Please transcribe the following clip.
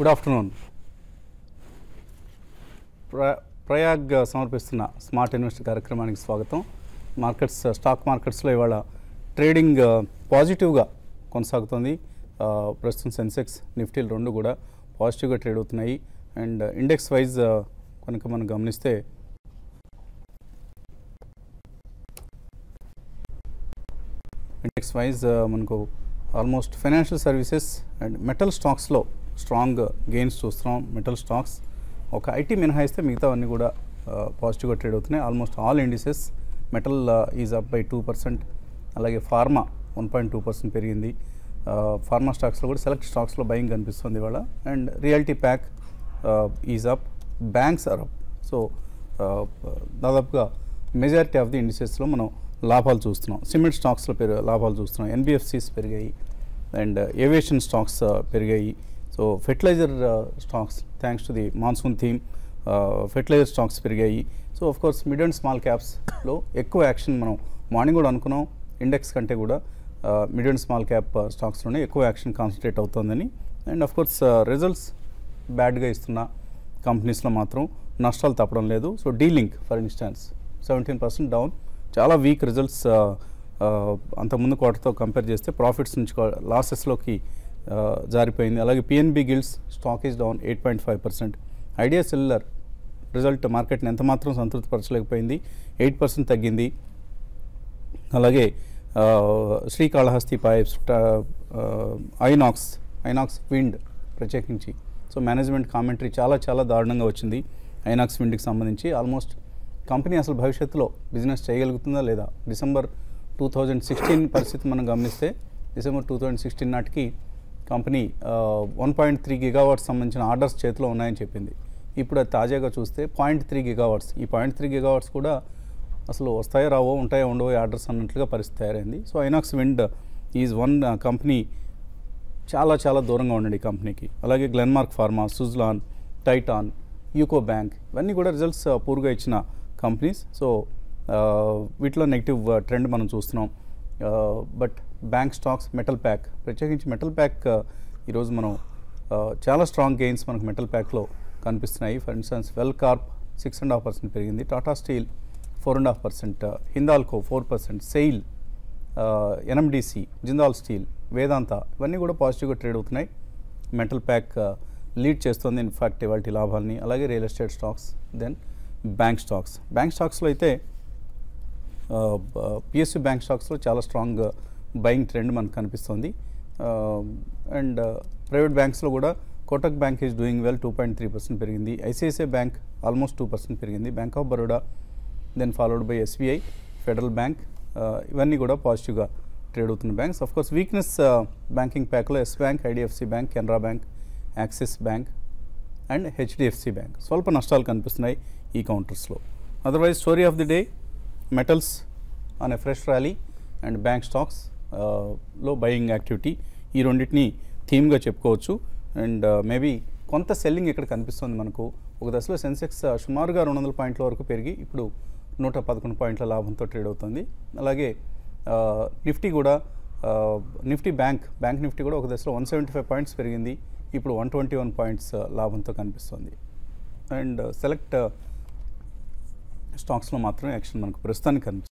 good afternoon Prayag సమర్పిస్తున్న smart invest కార్యక్రమానికి స్వాగతం మార్కెట్స్ స్టాక్ మార్కెట్స్లో ఇవాళ ట్రేడింగ్ పాజిటివ్గా కొనసాగుతుంది ప్రస్తుతం సెన్సెక్స్ నిఫ్టీలు రెండు కూడా పాజిటివ్గా ట్రేడ్ అవుతున్నాయి అండ్ ఇండెక్స్ వైజ్ కనుక మనం గమనిస్తే ఇండెక్స్ వైజ్ మనకు almost financial services and metal స్టాక్స్లో స్ట్రాంగ్ గెయిన్స్ చూస్తున్నాం మెటల్ స్టాక్స్ ఒక ఐటీ మినహాయిస్తే మిగతావన్నీ కూడా పాజిటివ్గా ట్రేడ్ అవుతున్నాయి almost all indices metal is up by two percent అలాగే pharma one point two percent పెరిగింది ఫార్మా స్టాక్స్లో కూడా సెలెక్ట్ స్టాక్స్లో బయింగ్ కనిపిస్తుంది ఇవాళ and realty pack is up banks are up so దాదాపుగా మెజారిటీ ఆఫ్ ది ఇండిసెస్లో మనం లాభాలు చూస్తున్నాం సిమెంట్ స్టాక్స్లో పెరు లాభాలు చూస్తున్నాం ఎన్బిఎఫ్సీస్ పెరిగాయి అండ్ ఏవియేషన్ స్టాక్స్ పెరిగాయి so fertilizer stocks thanks to the monsoon theme fertilizer stocks పెరిగాయి so of course mid and small క్యాప్స్లో ఎక్కువ యాక్షన్ మనం మార్నింగ్ కూడా అనుకున్నాం ఇండెక్స్ కంటే కూడా మిడ్ అండ్ స్మాల్ క్యాప్ స్టాక్స్లోనే ఎక్కువ యాక్షన్ కాన్సన్ట్రేట్ అవుతుందని అండ్ ఆఫ్ కోర్స్ రిజల్ట్స్ బ్యాడ్గా ఇస్తున్న కంపెనీస్లో మాత్రం నష్టాలు తప్పడం లేదు so D Link for instance seventeen percent down చాలా వీక్ రిజల్ట్స్ అంతకుముందు క్వార్టర్తో కంపేర్ చేస్తే ప్రాఫిట్స్ నుంచి లాసెస్లోకి జారిపోయింది అలాగే PNB Gilts stock is down eight point five percent Idea Cellular result మార్కెట్ని ఎంత మాత్రం సంతృప్తిపరచలేకపోయింది ఎయిట్ పర్సెంట్ తగ్గింది అలాగే శ్రీకాళహస్తి పైప్స్ ఐనాక్స్ ఐనాక్స్ విండ్ ప్రత్యేకించి సో మేనేజ్మెంట్ కామెంటరీ చాలా చాలా దారుణంగా వచ్చింది ఐనాక్స్ విండ్కి సంబంధించి ఆల్మోస్ట్ కంపెనీ అసలు భవిష్యత్తులో బిజినెస్ చేయగలుగుతుందా లేదా డిసెంబర్ టూ థౌజండ్ సిక్స్టీన్ పరిస్థితి మనం గమనిస్తే డిసెంబర్ టూ థౌజండ్ సిక్స్టీన్ నాటికి company one point three gigawatts సంబంధించిన ఆర్డర్స్ చేతిలో ఉన్నాయని చెప్పింది ఇప్పుడు అది తాజాగా చూస్తే పాయింట్ త్రీ గిగావాట్స్ ఈ పాయింట్ త్రీ గిగావాట్స్ కూడా అసలు వస్తాయో రావో ఉంటాయో ఉండవో ఆర్డర్స్ అన్నట్లుగా పరిస్థితి తయారైంది so Inox wind is one company చాలా చాలా దూరంగా ఉండండి ఈ కంపెనీకి అలాగే Glenmark pharma Suzlon Titan UCO bank ఇవన్నీ కూడా రిజల్ట్స్ పూర్గా ఇచ్చిన కంపెనీస్ సో వీటిలో నెగిటివ్ ట్రెండ్ మనం చూస్తున్నాం but bank stocks metal pack ప్రత్యేకించి మెటల్ ప్యాక్ ఈరోజు మనం uh, చాలా స్ట్రాంగ్ గెయిన్స్ మనకు మెటల్ ప్యాక్లో కనిపిస్తున్నాయి for instance Wel Corp six and half percent పెరిగింది Tata steel four and half percent Hindalco four percent SAIL NMDC Jindal steel Vedanta ఇవన్నీ కూడా పాజిటివ్గా ట్రేడ్ అవుతున్నాయి మెటల్ ప్యాక్ లీడ్ చేస్తుంది ఇన్ఫ్యాక్ట్ ఇవాళ లాభాలని అలాగే real estate stocks then bank stocks bank స్టాక్స్లో అయితే పిఎస్సి బ్యాంక్ స్టాక్స్లో చాలా స్ట్రాంగ్ బయింగ్ ట్రెండ్ మనకు కనిపిస్తుంది అండ్ ప్రైవేట్ బ్యాంక్స్లో కూడా Kotak bank is doing well two point three percent పెరిగింది ICICI bank almost two percent పెరిగింది bank of Baroda then followed by SBI federal bank ఇవన్నీ కూడా పాజిటివ్గా ట్రేడ్ అవుతున్న banks of course weakness banking ప్యాక్లో Yes bank IDFC bank Canara bank Axis bank and HDFC bank స్వల్ప నష్టాలు కనిపిస్తున్నాయి ఈ కౌంటర్స్లో otherwise story of the day metals అనే fresh rally and bank stocks లో బయింగ్ యాక్టివిటీ ఈ రెండింటిని థీమ్గా చెప్పుకోవచ్చు అండ్ మేబీ uh, కొంత సెల్లింగ్ ఇక్కడ కనిపిస్తుంది మనకు ఒక దశలో సెన్సెక్స్ uh, సుమారుగా రెండు వందల పాయింట్ల వరకు పెరిగి ఇప్పుడు నూట పదకొండు పాయింట్ల లాభంతో ట్రేడ్ అవుతుంది అలాగే uh, నిఫ్టీ కూడా నిఫ్టీ బ్యాంక్ బ్యాంక్ నిఫ్టీ కూడా ఒక దశలో వన్ సెవెంటీ ఫైవ్ పాయింట్స్ పెరిగింది ఇప్పుడు వన్ ట్వంటీ వన్ పాయింట్స్ లాభంతో కనిపిస్తుంది అండ్ సెలెక్ట్ స్టాక్స్లో మాత్రం యాక్షన్ మనకు ప్రస్తుతానికి కనిపిస్తుంది